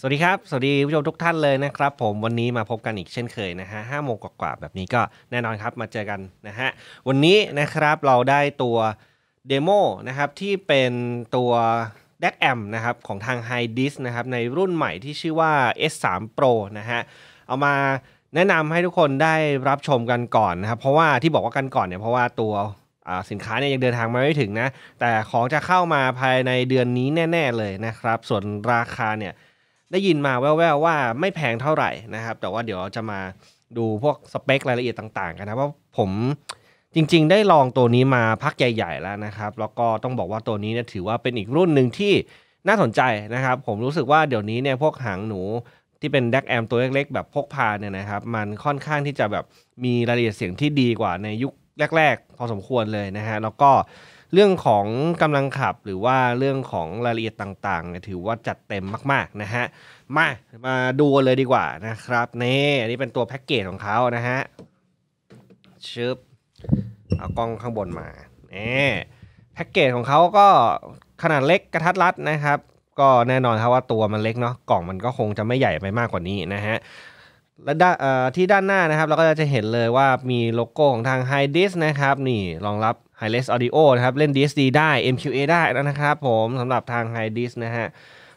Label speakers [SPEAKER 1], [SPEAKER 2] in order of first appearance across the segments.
[SPEAKER 1] สวัสดีครับ สวัสดีผู้ชมทุกท่านเลยนะครับ ผมวันนี้มาพบกันอีกเช่นเคยนะฮะห้าโมงกว่าแบบนี้ก็แน่นอนครับมาเจอกันนะฮะวันนี้นะครับเราได้ตัวเดโมนะครับที่เป็นตัวแดกแอมนะครับของทาง h i ดิสนะครับในรุ่นใหม่ที่ชื่อว่า S3 Pro นะฮะเอามาแนะนำให้ทุกคนได้รับชมกันก่อนนะครับเพราะว่าที่บอกว่ากันก่อนเนี่ยเพราะว่าตัวสินค้าเนี่ยยังเดินทางมาไม่ถึงนะแต่ของจะเข้ามาภายในเดือนนี้แน่ ๆเลยนะครับส่วนราคาเนี่ยได้ยินมาแว่วๆว่าไม่แพงเท่าไหร่นะครับ แต่ว่าเดี๋ยวจะมาดูพวกสเปครายละเอียดต่าง ๆกันนะว่าผมจริง ๆ ได้ลองตัวนี้มาพักใหญ่ ๆแล้วนะครับ แล้วก็ต้องบอกว่าตัวนี้เนี่ยถือว่าเป็นอีกรุ่นหนึ่งที่น่าสนใจนะครับ ผมรู้สึกว่าเดี๋ยวนี้เนี่ยพวกหางหนูที่เป็นแดกแอมตัวเล็กๆ แบบพกพาเนี่ยนะครับ มันค่อนข้างที่จะแบบมีรายละเอียดเสียงที่ดีกว่าในยุคแรก ๆ พอสมควรเลยนะฮะแล้วก็เรื่องของกำลังขับหรือว่าเรื่องของรายละเอียดต่างๆเนี่ยถือว่าจัดเต็มมากๆนะฮะมามาดูเลยดีกว่านะครับนี่อันนี้เป็นตัวแพ็กเกจของเขานะฮะชึบเอากล้องข้างบนมาเนี่แพ็กเกจของเขาก็ขนาดเล็กกระทัดรัดนะครับ ก็แน่นอนครับว่าตัวมันเล็กเนาะกล่องมันก็คงจะไม่ใหญ่ไปมากกว่านี้นะฮะและด้านที่ด้านหน้านะครับเราก็จะเห็นเลยว่ามีโลโก้ของทาง h i ดิสนะครับนี่รองรับ High Res Audio นะครับเล่น DSD ได้ MQA ได้นะครับ ผมสำหรับทาง High d i s นะฮะ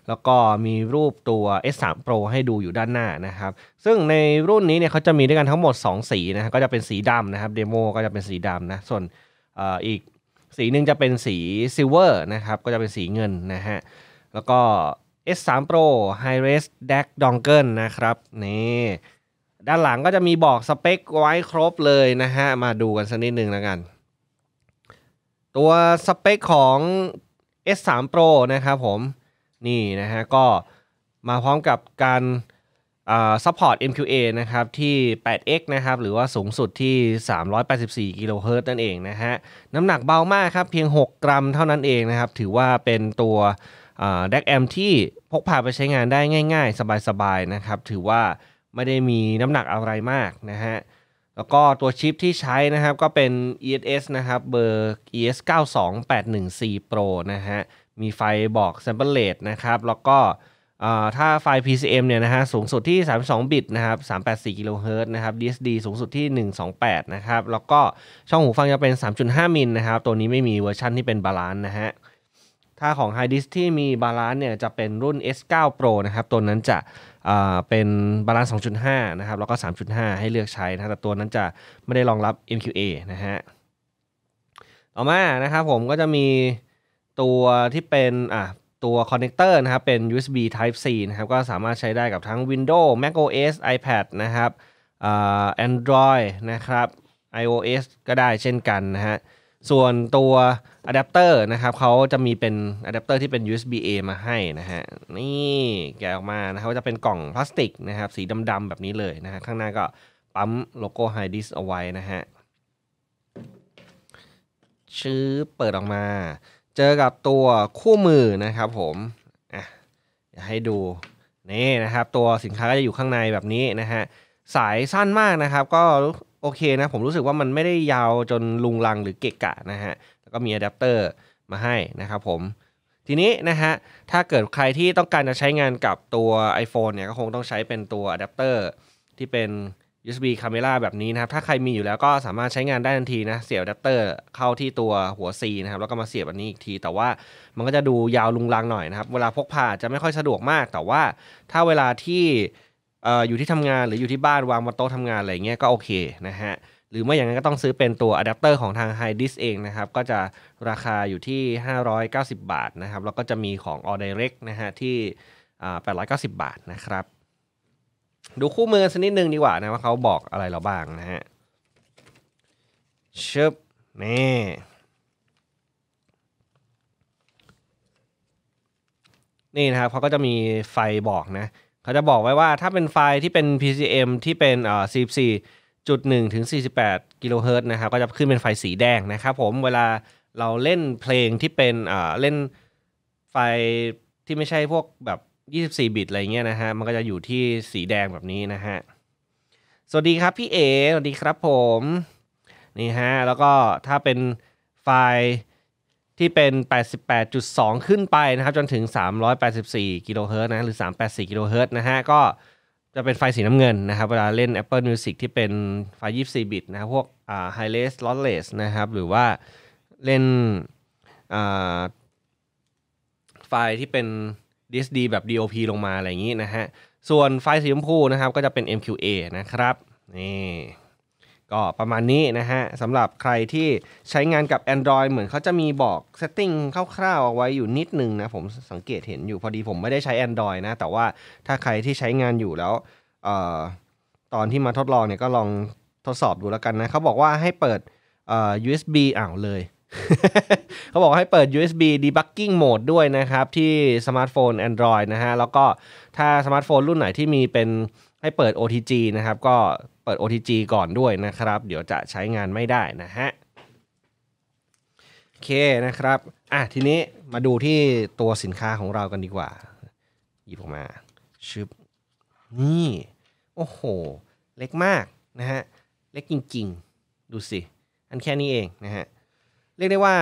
[SPEAKER 1] แล้วก็มีรูปตัว S3 Pro ให้ดูอยู่ด้านหน้านะครับซึ่งในรุ่นนี้เนี่ยเขาจะมีด้วยกันทั้งหมด 2 สีนะก็จะเป็นสีดำนะครับเดโมก็จะเป็นสีดำนะส่วนออีกสีหนึ่งจะเป็นสีซิลเวอร์นะครับก็จะเป็นสีเงินนะฮะแล้วก็ S3 Pro High Res DAC Dongle นะครับนี่ด้านหลังก็จะมีบอกสเปคไว้ครบเลยนะฮะมาดูกันสักนิดนึงแล้วกันตัวสเปคของ S3 Pro นะครับผมนี่นะฮะก็มาพร้อมกับการซัพพอร์ต MQA นะครับที่ 8x นะครับหรือว่าสูงสุดที่ 384กิโลเฮิรตซ์นั่นเองนะฮะน้ำหนักเบามากครับเพียง 6 กรัมเท่านั้นเองนะครับ ถือว่าเป็นตัวแดกแอมที่พกพาไปใช้งานได้ง่ายๆ สบายๆนะครับ ถือว่าไม่ได้มีน้ำหนักอะไรมากนะฮะแล้วก็ตัวชิปที่ใช้นะครับก็เป็น ESS นะครับเบอร์ ES 9 2 8 1 4 Pro นะฮะ มีไฟบอก sample rate นะครับ แล้วก็ถ้าไฟล์ PCM เนี่ยนะฮะสูงสุดที่ 32 บิตนะครับ 384 กิโลเฮิรตซ์นะครับ DSD สูงสุดที่ 128 นะครับ แล้วก็ช่องหูฟังจะเป็น 3.5มิลนะครับ ตัวนี้ไม่มีเวอร์ชันที่เป็นบาลานซ์นะฮะถ้าของ h ฮดิสที่มีบาลานซ์เนี่ยจะเป็นรุ่น S9 Pro นะครับตัวนั้นจะเป็นบาลานซ์2.5นะครับแล้วก็ 3.5 ให้เลือกใช้นะแต่ตัวนั้นจะไม่ได้รองรับ MQA นะฮะต่อมานะครับผมก็จะมีตัวที่เป็นตัวคอนเนคเตอร์นะครับเป็น USB Type C นะครับก็สามารถใช้ได้กับทั้ง Windows Mac OS iPad นะครับ Android นะครับ iOS ก็ได้เช่นกันนะฮะส่วนตัวอะแดปเตอร์นะครับเขาจะมีเป็นอะแดปเตอร์ที่เป็น USB A มาให้นะฮะนี่แกออกมานะครับจะเป็นกล่องพลาสติกนะครับสีดำๆแบบนี้เลยนะฮะข้างหน้าก็ปั๊มโลโก้ไฮดิสเอาไว้นะฮะชื่อเปิดออกมา เจอกับตัวคู่มือนะครับผมอ่ะอยากให้ดูนี่นะครับตัวสินค้าก็จะอยู่ข้างในแบบนี้นะฮะสายสั้นมากนะครับก็โอเคนะผมรู้สึกว่ามันไม่ได้ยาวจนลุงลังหรือเกะกะนะฮะแล้วก็มีอะแดปเตอร์มาให้นะครับผม ทีนี้นะฮะ ถ้าเกิดใครที่ต้องการจะใช้งานกับตัว iPhone เนี่ย ก็คงต้องใช้เป็นตัวอะแดปเตอร์ที่เป็น USB camera แบบนี้นะครับ ถ้าใครมีอยู่แล้วก็สามารถใช้งานได้ทันทีนะ เสียบอะแดปเตอร์เข้าที่ตัวหัว C นะครับ แล้วก็มาเสียบอันนี้อีกที แต่ว่ามันก็จะดูยาวลุงลังหน่อยนะครับเวลาพกพาจะไม่ค่อยสะดวกมาก แต่ว่าถ้าเวลาที่อยู่ที่ทำงานหรืออยู่ที่บ้านวางบนโต๊ะทำงานอะไรเงี้ยก็โอเคนะฮะหรือไม่อย่างนั้นก็ต้องซื้อเป็นตัวอะแดปเตอร์ของทาง h i d i s เองนะครับก็จะราคาอยู่ที่ 590 บาทนะครับแล้วก็จะมีของ All Direct นะฮะที่ 890 บาทนะครับ ดูคู่มือสักนิดนึงดีกว่านะว่าเขาบอกอะไรเราบ้างนะฮะชึบนี่นี่นะครับเขาก็จะมีไฟบอกนะเขาจะบอกไว้ว่าถ้าเป็นไฟล์ที่เป็น PCM ที่เป็นเอ่อ44จุดถึง 48 กิโลเฮิรตซ์นะครับ ก็จะขึ้นเป็นไฟสีแดงนะครับผม เวลาเราเล่นเพลงที่เป็นเอ่อเล่นไฟที่ไม่ใช่พวกแบบ 24 บิตอะไรเงี้ยนะฮะ มันก็จะอยู่ที่สีแดงแบบนี้นะฮะ สวัสดีครับพี่เอ สวัสดีครับผม นี่ฮะ แล้วก็ถ้าเป็นไฟล์ที่เป็น 88.2 ขึ้นไปนะครับ จนถึง 384กิโลเฮิรต์นะ หรือ384กิโลเฮิรต์นะฮะ ก็จะเป็นไฟสีน้ำเงินนะครับ เวลาเล่น Apple Music ที่เป็นไฟ24บิตนะครับพวกอ่าไฮเลสลอสเลสนะครับ หรือว่าเล่นอ่าไฟที่เป็น DSD แบบ DOP ลงมาอะไรอย่างนี้นะฮะ ส่วนไฟสีชมพูนะครับ ก็จะเป็น MQA นะครับ นี่ก็ประมาณนี้นะฮะสำหรับใครที่ใช้งานกับ Android เหมือนเขาจะมีบอกเซตติ้งคร่าวๆเอาไว้อยู่นิดนึงนะ ผมสังเกตเห็นอยู่พอดีผมไม่ได้ใช้ Android นะ แต่ว่าถ้าใครที่ใช้งานอยู่แล้วออตอนที่มาทดลองเนี่ยก็ลองทดสอบดูแล้วกันนะเขาบอกว่าให้เปิด USB อ้าวเลย เขาบอกให้เปิด USB debugging mode ด้วยนะครับ ที่สมาร์ทโฟน Android นะฮะ แล้วก็ถ้าสมาร์ทโฟนรุ่นไหนที่มีเป็นให้เปิด OTG นะครับก็ปิด OTG ก่อนด้วยนะครับ เดี๋ยวจะใช้งานไม่ได้นะฮะ โอเคนะครับ อ่ะทีนี้มาดูที่ตัวสินค้าของเรากันดีกว่า หยิบออกมาชึบนี่ โอ้โห เล็กมากนะฮะ เล็กจริงๆ ดูสิ อันแค่นี้เองนะฮะเรียกได้ว่า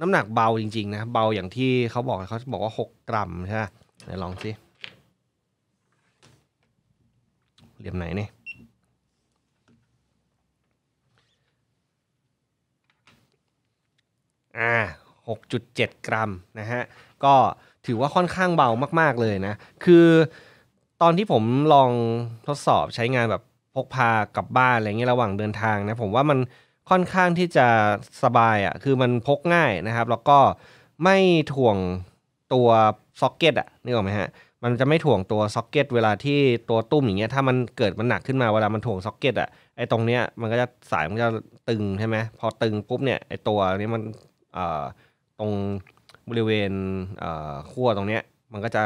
[SPEAKER 1] น้ำหนักเบาจริงๆนะเบาอย่างที่เขาบอกเขาบอกว่า 6 กรัม ใช่ไหมลองสิเหลี่ยมไหนเนี่ยอ่า 6.7 กรัมนะฮะ ก็ถือว่าค่อนข้างเบามากๆเลยนะ คือตอนที่ผมลองทดสอบใช้งานแบบพกพากลับบ้านอะไรเงี้ยระหว่างเดินทางนะผมว่ามันค่อนข้างที่จะสบายอะ่ะคือมันพกง่ายนะครับแล้วก็ไม่ถ่วงตัวซ็อกเก็ตอ่ะนึกออกไหมฮะมันจะไม่ถ่วงตัวซ็อกเก็ตเวลาที่ตัวตุ้มอย่างเงี้ยถ้ามันเกิดมันหนักขึ้นมาเวลามันถ่วงซ็อกเก็ตอ่ะไอ้ตรงเนี้ยมันก็จะสายมันจะตึงใช่ไหมพอตึงปุ๊บเนี่ยไอ้ตัวนี้มันตรงบริเวณขั้วตรงเนี้ยมันก็จะ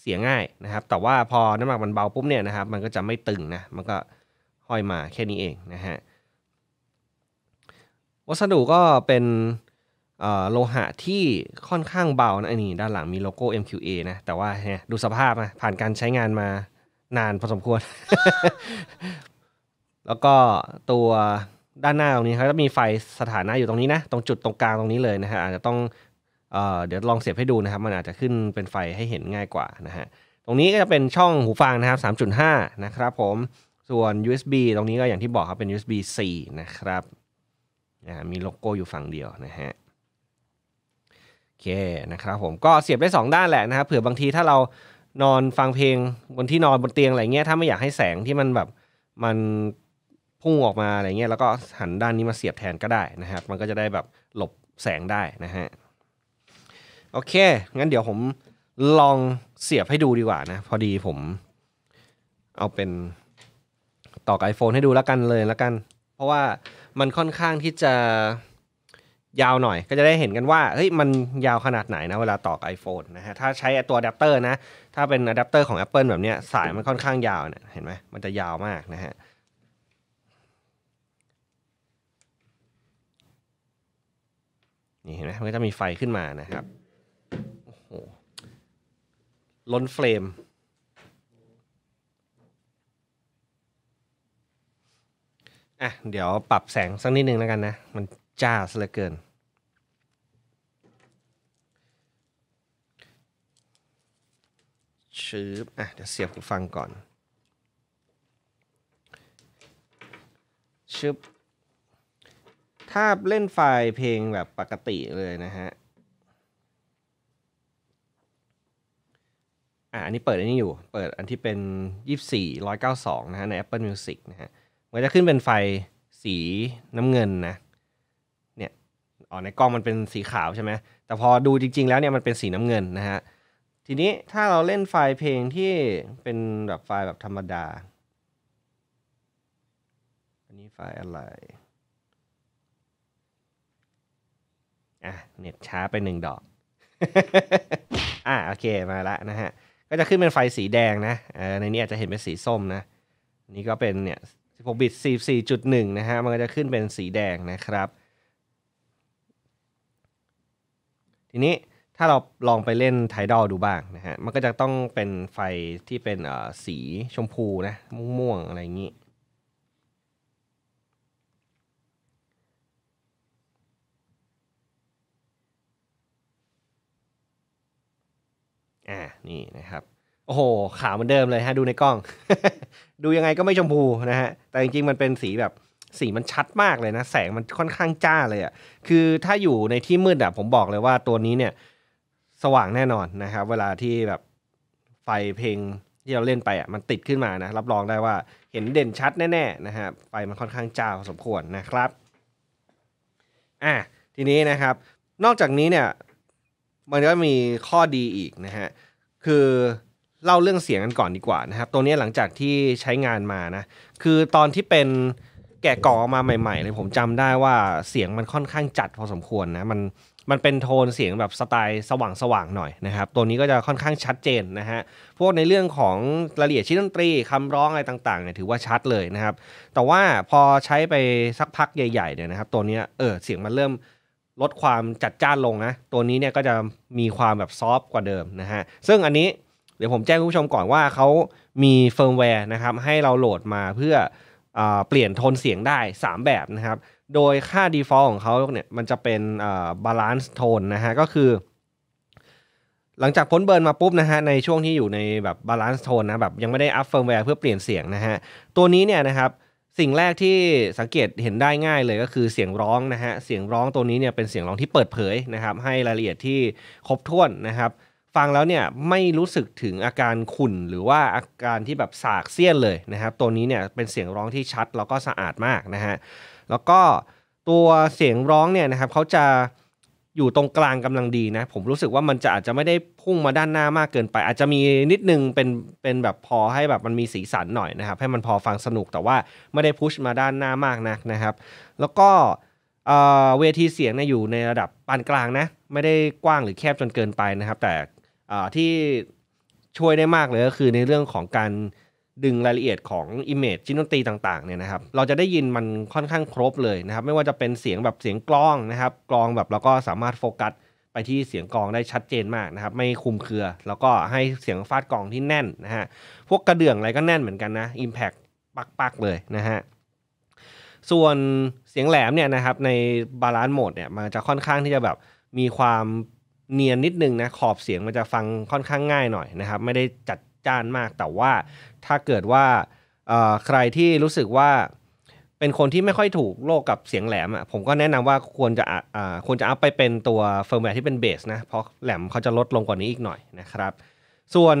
[SPEAKER 1] เสียง่ายนะครับ แต่ว่าพอน้ำหมักมันเบาปุ๊บเนี่ยนะครับ มันก็จะไม่ตึงนะ มันก็ห้อยมาแค่นี้เองนะฮะวัสดุก็เป็นโลหะที่ค่อนข้างเบานะนนี่ด้านหลังมีโลโก้ MQA นะ แต่ว่าเนี่ยดูสภาพนะผ่านการใช้งานมานานพอสมควร แล้วก็ตัวด้านหน้าตรงนี้ครับจะมีไฟสถานะอยู่ตรงนี้นะตรงจุดตรงกลางตรงนี้เลยนะฮะอาจจะต้องเออเดี๋ยวลองเสียบให้ดูนะครับมันอาจจะขึ้นเป็นไฟให้เห็นง่ายกว่านะฮะตรงนี้ก็จะเป็นช่องหูฟังนะครับ3.5นะครับผมส่วน USB ตรงนี้ก็อย่างที่บอกครับเป็น USB C นะครับมีโลโก้อยู่ฝั่งเดียวนะฮะโอเคนะครับผมก็เสียบได้ 2 ด้านแหละนะครับเผื่อบางทีถ้าเรานอนฟังเพลงบนที่นอนบนเตียงอะไรเงี้ยถ้าไม่อยากให้แสงที่มันแบบมันพุ่งออกมาอะไรเงี้ยแล้วก็หันด้านนี้มาเสียบแทนก็ได้นะครับมันก็จะได้แบบหลบแสงได้นะฮะโอเคงั้นเดี๋ยวผมลองเสียบให้ดูดีกว่านะ พอดีผมเอาเป็นต่อไอโฟนให้ดูแล้วกันเลยแล้วกัน เพราะว่ามันค่อนข้างที่จะยาวหน่อย ก็จะได้เห็นกันว่าเฮ้ยมันยาวขนาดไหนนะ เวลาต่อไอโฟนนะฮะถ้าใช้ตัวอะแดปเตอร์นะ ถ้าเป็นอะแดปเตอร์ของ Apple แบบเนี้ยสายมันค่อนข้างยาวเนะี่ยเห็นไหมมันจะยาวมากนะฮะนี่เห็นไหมมันก็จะมีไฟขึ้นมานะครับโอ้โหล้นเฟรมอ่ะเดี๋ยวปรับแสงสักนิดนึงแล้วกันนะ มันจ้าซะเหลือเกิน ชื้ออ่ะ เดี๋ยวเสียบหูฟังก่อนช้อถ้าเล่นไฟล์เพลงแบบปกติเลยนะฮะ อ่าอันนี้เปิดอันนี้อยู่ เปิดอันที่เป็น 24 192นะฮะใน Apple Music นะฮะ มันจะขึ้นเป็นไฟสีน้ำเงินนะ เนี่ยอ๋อในกล้องมันเป็นสีขาวใช่ไหม แต่พอดูจริงๆแล้วเนี่ยมันเป็นสีน้ำเงินนะฮะ ทีนี้ถ้าเราเล่นไฟล์เพลงที่เป็นแบบไฟล์แบบธรรมดา อันนี้ไฟล์อะไรอ่ะเน็ตช้าไปหนึ่งดอก อ่ะโอเค มาละนะฮะ ก็จะขึ้นเป็นไฟสีแดงนะในนี้อาจจะเห็นเป็นสีส้มนะ นี่ก็เป็นเนี่ย 16บิต44.1 นะฮะ มันก็จะขึ้นเป็นสีแดงนะครับ ทีนี้ถ้าเราลองไปเล่นไทดอลดูบ้างนะฮะ มันก็จะต้องเป็นไฟที่เป็นสีชมพูนะ ม่วงๆ อะไรอย่างนี้อ่านี่นะครับ โอ้โห ขาวเหมือนเดิมเลยฮะ ดูในกล้อง ดูยังไงก็ไม่ชมพูนะฮะ แต่จริงๆ มันเป็นสีแบบ สีมันชัดมากเลยนะ แสงมันค่อนข้างจ้าเลยอะ่ะ คือถ้าอยู่ในที่มืดอะ่ะ ผมบอกเลยว่าตัวนี้เนี่ย สว่างแน่นอนนะครับ เวลาที่แบบ ไฟเพลง ที่เราเล่นไปอะ่ะ มันติดขึ้นมานะ รับรองได้ว่า เห็นเด่นชัดแน่ๆนะฮะไฟมันค่อนข้างจ้าพอสมควรนะครับ อ่ะทีนี้นะครับ นอกจากนี้เนี่ยมันก็มีข้อดีอีกนะฮะ คือเล่าเรื่องเสียงกันก่อนดีกว่านะครับตัวนี้หลังจากที่ใช้งานมานะ คือตอนที่เป็นแกะกล่องออกมาใหม่ๆเลยผมจำได้ว่าเสียงมันค่อนข้างจัดพอสมควรนะ มัน มันเป็นโทนเสียงแบบสไตล์ สว่างๆหน่อยนะครับ ตัวนี้ก็จะค่อนข้างชัดเจนนะฮะ พวกในเรื่องของรายละเอียดชิ้นดนตรีคำร้องอะไรต่างๆเนี่ยถือว่าชัดเลยนะครับ แต่ว่าพอใช้ไปสักพักใหญ่ๆเนี่ยนะครับตัวนี้เออเสียงมันเริ่มลดความจัดจ้านลงนะ ตัวนี้เนี่ยก็จะมีความแบบซอฟกว่าเดิมนะฮะซึ่งอันนี้เดี๋ยวผมแจ้งคุณผู้ชมก่อนว่าเขามีเฟิร์มแวร์นะครับ ให้เราโหลดมาเพื่ออเปลี่ยนโทนเสียงได้ 3 แบบนะครับ โดยค่า default ของเขาเนี่ยมันจะเป็นบาลานซ์โทนนะฮะก็คือ หลังจากพ้นเบิร์นมาปุ๊บนะฮะในช่วงที่อยู่ในแบบบาลานซ์โทนนะแบบยังไม่ได้อัพเฟิร์มแวร์เพื่อเปลี่ยนเสียงนะฮะตัวนี้เนี่ยนะครับสิ่งแรกที่สังเกตเห็นได้ง่ายเลยก็คือเสียงร้องนะฮะเสียงร้องตัวนี้เนี่ยเป็นเสียงร้องที่เปิดเผยนะครับ ให้รายละเอียดที่ครบถ้วนนะครับ ฟังแล้วเนี่ยไม่รู้สึกถึงอาการขุ่น หรือว่าอาการที่แบบสากเสี้ยนเลยนะครับ ตัวนี้เนี่ยเป็นเสียงร้องที่ชัดแล้วก็สะอาดมากนะฮะแล้วก็ตัวเสียงร้องเนี่ยนะครับเขาจะอยู่ตรงกลางกำลังดีนะผมรู้สึกว่ามันจะอาจจะไม่ได้พุ่งมาด้านหน้ามากเกินไป อาจจะมีนิดนึงเป็นเป็นแบบพอให้แบบมันมีสีสันหน่อยนะครับ ให้มันพอฟังสนุกแต่ว่าไม่ได้พุชมาด้านหน้ามากนักนะครับ แล้วก็เวทีเสียงเนี่ยอยู่ในระดับปานกลางนะไม่ได้กว้างหรือแคบจนเกินไปนะครับ แต่ที่ช่วยได้มากเลยก็คือในเรื่องของการดึงรายละเอียดของ Image ชิ้นดนตรีต่างๆเนี่ยนะครับ เราจะได้ยินมันค่อนข้างครบเลยนะครับไม่ว่าจะเป็นเสียงแบบเสียงกล้องนะครับกลองแบบเราก็สามารถโฟกัสไปที่เสียงกลองได้ชัดเจนมากนะครับไม่คุมเครือ แล้วก็ให้เสียงฟาดกลองที่แน่นนะฮะพวกกระเดื่องอะไรก็แน่นเหมือนกันนะ Impact ปักๆเลยนะฮะส่วนเสียงแหลมเนี่ยนะครับในบาลานซ์โหมดเนี่ยมันจะค่อนข้างที่จะแบบมีความเนียนนิดนึงนะขอบเสียงมันจะฟังค่อนข้างง่ายหน่อยนะครับไม่ได้จัดจ้านมากแต่ว่าถ้าเกิดว่าใครที่รู้สึกว่าเป็นคนที่ไม่ค่อยถูกโลกกับเสียงแหลมอ่ะผมก็แนะนำว่าควรจะควรจะอัพไปเป็นตัวเฟิร์มแวร์ที่เป็นเบสนะเพราะแหลมเขาจะลดลงกว่านี้อีกหน่อยนะครับ ส่วน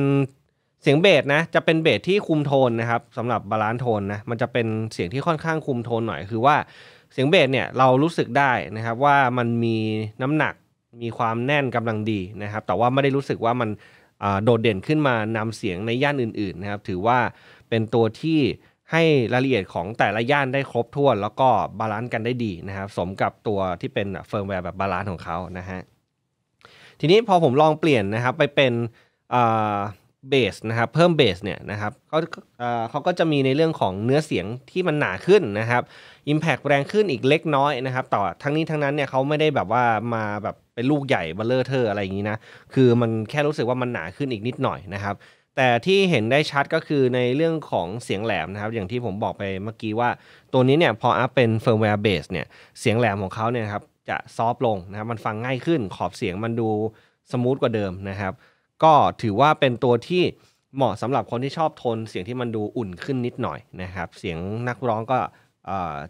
[SPEAKER 1] เสียงเบสนะจะเป็นเบสที่คุมโทนนะครับสำหรับบาลานซ์โทนนะมันจะเป็นเสียงที่ค่อนข้างคุมโทนหน่อยคือว่าเสียงเบสเนี่ยเรารู้สึกได้นะครับว่ามันมีน้ำหนักมีความแน่นกำลังดีนะครับ แต่ว่าไม่ได้รู้สึกว่ามันโดดเด่นขึ้นมานำเสียงในย่านอื่นๆนะครับถือว่าเป็นตัวที่ให้รายละเอียดของแต่ละย่านได้ครบถ้วน แล้วก็บาลานซ์กันได้ดีนะครับ สมกับตัวที่เป็นเฟิร์มแวร์แบบบาลานซ์ของเขานะฮะทีนี้พอผมลองเปลี่ยนนะครับ ไปเป็นเบสนะครับเพิ่มเบสเนี่ยนะครับเขาเขาก็จะมีในเรื่องของเนื้อเสียงที่มันหนาขึ้นนะครับอิมแพกแรงขึ้นอีกเล็กน้อยนะครับ ต่อทั้งนี้ทั้งนั้นเนี่ยเขาไม่ได้แบบว่ามาแบบเป็นลูกใหญ่เบลเลอร์เธออะไรอย่างนี้นะคือมันแค่รู้สึกว่ามันหนาขึ้นอีกนิดหน่อยนะครับ แต่ที่เห็นได้ชัดก็คือในเรื่องของเสียงแหลมนะครับอย่างที่ผมบอกไปเมื่อกี้ว่าตัวนี้เนี่ยพออัพเป็นเฟิร์มแวร์เบสเนี่ยเสียงแหลมของเขาเนี่ยครับ จะซอฟลงนะครับมันฟังง่ายขึ้นขอบเสียงมันดูสมูทกว่าเดิมนะครับก็ถือว่าเป็นตัวที่เหมาะสำหรับคนที่ชอบโทนเสียงที่มันดูอุ่นขึ้นนิดหน่อยนะครับเสียงนักร้องก็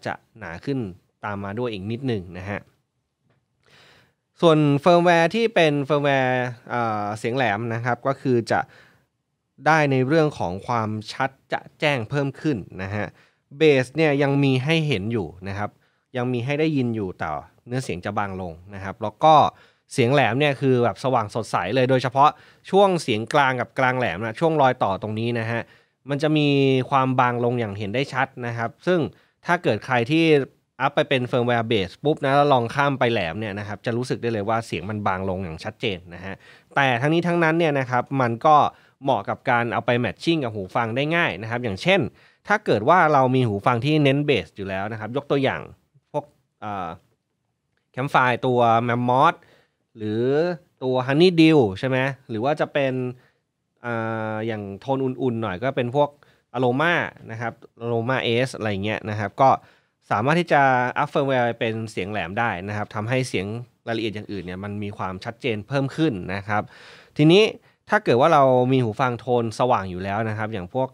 [SPEAKER 1] จะหนาขึ้นตามมาด้วยอีกนิดหนึ่งนะฮะส่วนเฟิร์มแวร์ที่เป็นเฟิร์มแวร์เสียงแหลมนะครับก็คือจะได้ในเรื่องของความชัดจะแจ้งเพิ่มขึ้นนะฮะเบสเนี่ยยังมีให้เห็นอยู่นะครับยังมีให้ได้ยินอยู่แต่เนื้อเสียงจะบางลงนะครับ แล้วก็เสียงแหลมเนี่ยคือแบบสว่างสดใสเลย โดยเฉพาะช่วงเสียงกลางกับกลางแหลมนะช่วงรอยต่อตรงนี้นะฮะ มันจะมีความบางลงอย่างเห็นได้ชัดนะครับ ซึ่งถ้าเกิดใครที่อัพไปเป็นเฟิร์มแวร์เบสปุ๊บนะแล้วลองข้ามไปแหลมเนี่ยนะครับ จะรู้สึกได้เลยว่าเสียงมันบางลงอย่างชัดเจนนะฮะ แต่ทั้งนี้ทั้งนั้นเนี่ยนะครับมันก็เหมาะกับการเอาไปแมทชิ่งกับหูฟังได้ง่ายนะครับ อย่างเช่น ถ้าเกิดว่าเรามีหูฟังที่เน้นเบสอยู่แล้วนะครับยกตัวอย่างพวกแคมไฟตัวแมมมอสหรือตัวฮันนี่ดิวใช่ไหมหรือว่าจะเป็นอย่างโทนอุ่นๆหน่อยก็เป็นพวกอโรมานะครับอโรมาเอสอะไรเงี้ยนะครับ ก็สามารถที่จะอัพเฟิร์มแวร์เป็นเสียงแหลมได้นะครับทำให้เสียงรายละเอียดอย่างอื่นเนี่ยมันมีความชัดเจนเพิ่มขึ้นนะครับ ทีนี้ถ้าเกิดว่าเรามีหูฟังโทนสว่างอยู่แล้วนะครับ อย่างพวก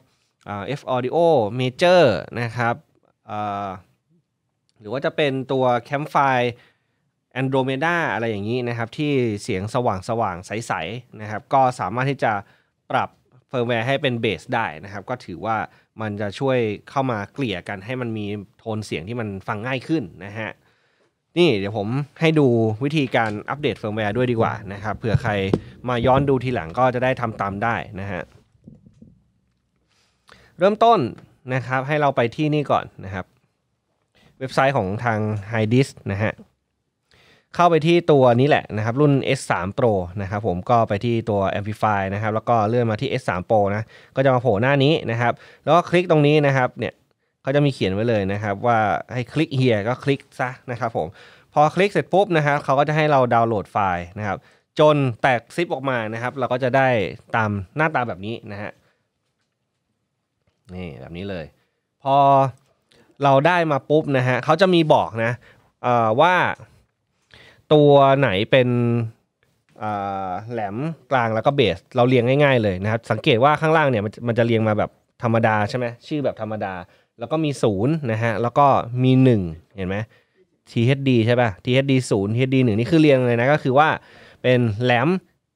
[SPEAKER 1] เอฟออดิโอเมเจอร์นะครับหรือว่าจะเป็นตัวแคมไฟแอนโดรเมดาอะไรอย่างนี้นะครับ ที่เสียงสว่างสว่างใสๆนะครับ ก็สามารถที่จะปรับเฟิร์มแวร์ให้เป็นเบสได้นะครับ ก็ถือว่ามันจะช่วยเข้ามาเกลี่ยกันให้มันมีโทนเสียงที่มันฟังง่ายขึ้นนะฮะ นี่เดี๋ยวผมให้ดูวิธีการอัปเดตเฟิร์มแวร์ด้วยดีกว่านะครับเผื่อใครมาย้อนดูทีหลังก็จะได้ทำตามได้นะฮะ เริ่มต้นนะครับให้เราไปที่นี่ก่อนนะครับ เว็บไซต์ของทาง h i d i s นะฮะเข้าไปที่ตัวนี้แหละนะครับรุ่น S3 Pro นะครับผมก็ไปที่ตัว Amplify นะครับแล้วก็เลื่อนมาที่ S3 Pro นะก็จะมาโผล่หน้านี้นะครับ แล้วก็คลิกตรงนี้นะครับเนี่ยเขาจะมีเขียนไว้เลยนะครับ ว่าให้คลิกเฮียก็คลิกซะนะครับผมพอคลิกเสร็จปุ๊บนะครับเขาก็จะให้เราดาวน์โหลดไฟล์นะครับจนแตกซิปออกมานะครับเราก็จะได้ตามหน้าตาแบบนี้นะฮะนี่แบบนี้เลย พอเราได้มาปุ๊บนะฮะเขาจะมีบอกนะว่าตัวไหนเป็นแหลม กลางแล้วก็เบสเราเรียงง่ายๆ เลยนะครับสังเกตว่าข้างล่างเนี่ย มันจะเรียงมาแบบธรรมดาใช่ไหมชื่อแบบธรรมดาแล้วก็มี0นะฮะแล้วก็มี1เห็นไหม THD ใช่ป่ะ THD 0 THD 1นี่คือเรียงเลยนะก็คือว่าเป็นแหลม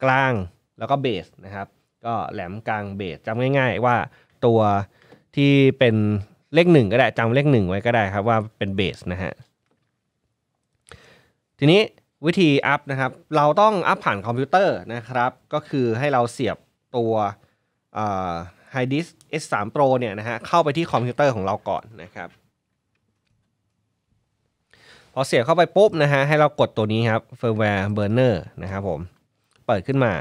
[SPEAKER 1] กลางแล้วก็เบสนะครับก็แหลมกลางเบสจำง่าย ๆ ว่าตัวที่เป็นเลขหนึ่งก็ได้จำเลขหนึ่งไว้ก็ได้ครับว่าเป็นเบสนะฮะทีนี้วิธีอัพนะครับ เราต้องอัพผ่านคอมพิวเตอร์นะครับ ก็คือให้เราเสียบตัวไฮดิส S3 Pro เนี่ยนะฮะเข้าไปที่คอมพิวเตอร์ของเราก่อนนะครับพอเสียบเข้าไปปุ๊บนะฮะให้เรากดตัวนี้ครับ firmware burner นะครับผมเปิดขึ้นมา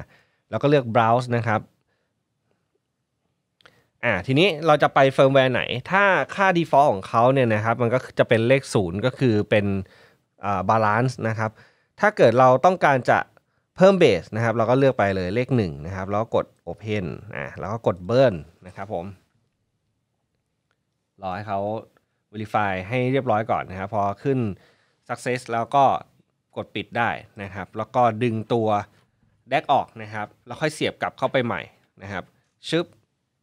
[SPEAKER 1] แล้วก็เลือก browse นะครับอ่าทีนี้เราจะไปเฟิร์มแวร์ไหน ถ้าค่า default ของเขาเนี่ยนะครับมันก็จะเป็นเลข 0 ก็คือเป็นอ่าบาลานซ์นะครับถ้าเกิดเราต้องการจะเพิ่มเบสนะครับเราก็เลือกไปเลยเลข1นะครับแล้วก็กด Open อ่ะแล้วก็กด Burn นะครับผม รอให้เขา Verify ให้เรียบร้อยก่อนนะครับพอขึ้น Success แล้วก็กดปิดได้นะครับ แล้วก็ดึงตัวแดกออกนะครับ แล้วค่อยเสียบกลับเข้าไปใหม่นะครับชึบ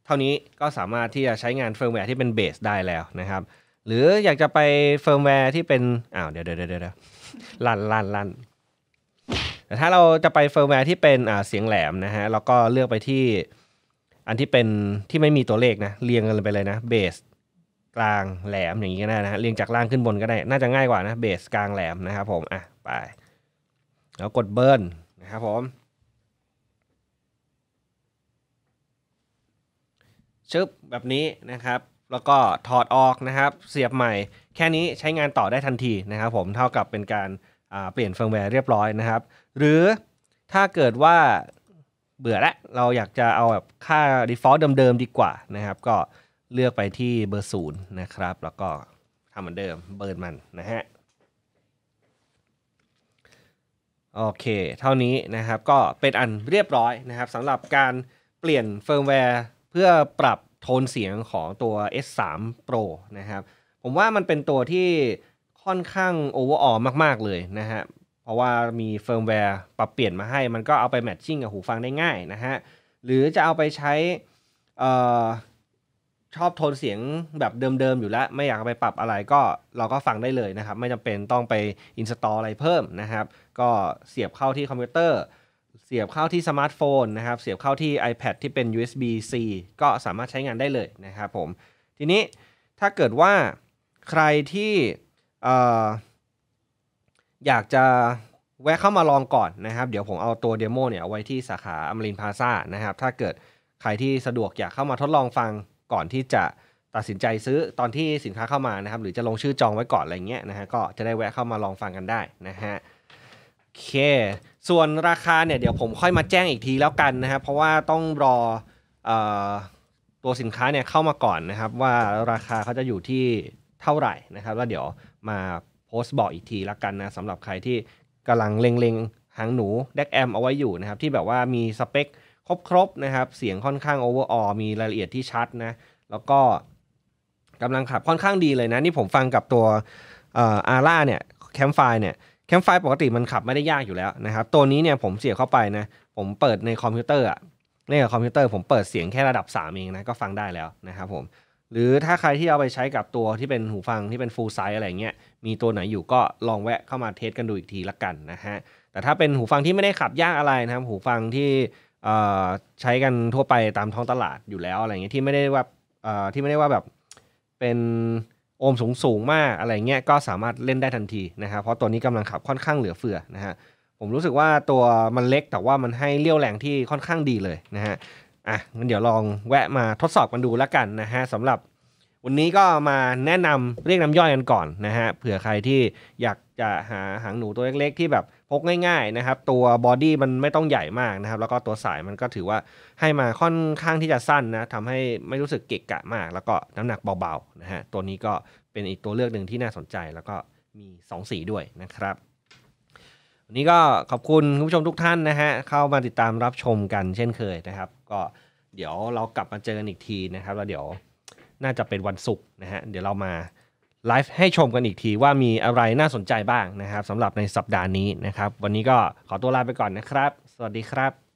[SPEAKER 1] เท่านี้ก็สามารถที่จะใช้งานเฟิร์มแวร์ที่เป็นเบสได้แล้วนะครับ หรืออยากจะไปเฟิร์มแวร์ที่เป็นอ้าวเดี๋ยวเดี๋ยวเดี๋ยวลันลันลันแต่ถ้าเราจะไปเฟิร์มแวร์ที่เป็นเสียงแหลมนะฮะแล้วก็เลือกไปที่ อันที่เป็นที่ไม่มีตัวเลขนะเรียงกันไปเลยนะเบสกลางแหลมอย่างนี้ก็ได้นะฮะเรียงจากล่างขึ้นบนก็ได้ น่าจะง่ายกว่านะเบสกลางแหลมนะครับผมอ่ะไปแล้วกดเบิร์นนะครับผมชึบแบบนี้นะครับ แล้วก็ถอดออกนะครับ เสียบใหม่แค่นี้ใช้งานต่อได้ทันทีนะครับ ผมเท่ากับเป็นการเปลี่ยนเฟิร์มแวร์เรียบร้อยนะครับหรือถ้าเกิดว่าเบื่อแล้วเราอยากจะเอาแบบค่า default เดิมๆดีกว่านะครับ ก็เลือกไปที่เบอร์ศูนย์นะครับแล้วก็ทำเหมือนเดิมเบิร์นมันนะฮะโอเค เท่านี้นะครับก็เป็นอันเรียบร้อยนะครับสำหรับการเปลี่ยนเฟิร์มแวร์เพื่อปรับโทนเสียงของตัว S3 Pro นะครับ ผมว่ามันเป็นตัวที่ค่อนข้างโอเวอร์ออลมาก ๆ เลยนะฮะ เพราะว่ามีเฟิร์มแวร์ปรับเปลี่ยนมาให้ มันก็เอาไปแมทชิ่งกับหูฟังได้ง่ายนะฮะ หรือจะเอาไปใช้ชอบโทนเสียงแบบเดิม ๆ อยู่แล้ว ไม่อยากไปปรับอะไรก็เราก็ฟังได้เลยนะครับ ไม่จำเป็นต้องไปอินสตอลอะไรเพิ่มนะครับ ก็เสียบเข้าที่คอมพิวเตอร์ เสียบเข้าที่สมาร์ทโฟนนะครับ เสียบเข้าที่ iPad ที่เป็น USB-C ก็สามารถใช้งานได้เลยนะครับผมทีนี้ถ้าเกิดว่าใครที่อยากจะแวะเข้ามาลองก่อนนะครับ เดี๋ยวผมเอาตัวเดโมเนี่ยไว้ที่สาขาอมรินพาซานะครับ ถ้าเกิดใครที่สะดวก อยากเข้ามาทดลองฟังก่อนที่จะตัดสินใจซื้อตอนที่สินค้าเข้ามานะครับหรือจะลงชื่อจองไว้ก่อนอะไรเงี้ยนะฮะก็จะได้แวะเข้ามาลองฟังกันได้นะฮะโอเค ส่วนราคาเนี่ยเดี๋ยวผมค่อยมาแจ้งอีกทีแล้วกันนะครับเพราะว่าต้องรออตัวสินค้าเนี่ยเข้ามาก่อนนะครับ ว่าราคาเขาจะอยู่ที่เท่าไหร่นะครับแล้วเดี๋ยวมาโพสต์บอกอีกทีละกันนะสำหรับใครที่กำลังเล็ง ๆหางหนูแดกแอมเอาไว้อยู่นะครับ ที่แบบว่ามีสเปคครบๆนะครับ เสียงค่อนข้างโอเวอร์ออมีรายละเอียดที่ชัดนะ แล้วก็กำลังขับค่อนข้างดีเลยนะ นี่ผมฟังกับตัวอาร่าเนี่ย แคมไฟเนี่ยแคมไฟปกติมันขับไม่ได้ยากอยู่แล้วนะครับ ตัวนี้เนี่ยผมเสียบเข้าไปนะผมเปิดในคอมพิวเตอร์อะเล่นกับคอมพิวเตอร์ ผมเปิดเสียงแค่ระดับ3เองนะก็ฟังได้แล้วนะครับผมหรือถ้าใครที่เอาไปใช้กับตัวที่เป็นหูฟังที่เป็นฟูลไซส์อะไรเงี้ยมีตัวไหนอยู่ก็ลองแวะเข้ามาเทสกันดูอีกทีละกันนะฮะแต่ถ้าเป็นหูฟังที่ไม่ได้ขับยากอะไรนะครับหูฟังที่ใช้กันทั่วไปตามท้องตลาดอยู่แล้วอะไรเงี้ยที่ไม่ได้ว่าที่ไม่ได้ว่าแบบเป็นโอห์มสูงสูงมากอะไรเงี้ยก็สามารถเล่นได้ทันทีนะครับเพราะตัวนี้กำลังขับค่อนข้างเหลือเฟือนะฮะผมรู้สึกว่าตัวมันเล็กแต่ว่ามันให้เลี้ยวแรงที่ค่อนข้างดีเลยนะฮะอ่ะงั้นเดี๋ยวลองแวะมาทดสอบกันดูแล้วกันนะฮะสำหรับ วันนี้ก็มาแนะนำเรียกน้ำย่อยกันก่อนนะฮะเผื่อใครที่อยากจะหาหางหนูตัวเล็กๆ ที่แบบพกง่าย ๆนะครับ ตัวบอดี้มันไม่ต้องใหญ่มากนะครับ แล้วก็ตัวสายมันก็ถือว่าให้มาค่อนข้างที่จะสั้นนะทำให้ไม่รู้สึกเกะกะมาก แล้วก็น้ำหนักเบาๆนะฮะตัวนี้ก็เป็นอีกตัวเลือกหนึ่งที่น่าสนใจแล้วก็มี2สีด้วยนะครับวันนี้ก็ขอบคุณคุณผู้ชมทุกท่านนะฮะเข้ามาติดตามรับชมกันเช่นเคยนะครับ ก็เดี๋ยวเรากลับมาเจอกันอีกทีนะครับแล้วเดี๋ยวน่าจะเป็นวันศุกร์นะฮะเดี๋ยวเรามาไลฟ์ให้ชมกันอีกที ว่ามีอะไรน่าสนใจบ้างนะครับสำหรับในสัปดาห์นี้นะครับ วันนี้ก็ขอตัวลาไปก่อนนะครับ สวัสดีครับ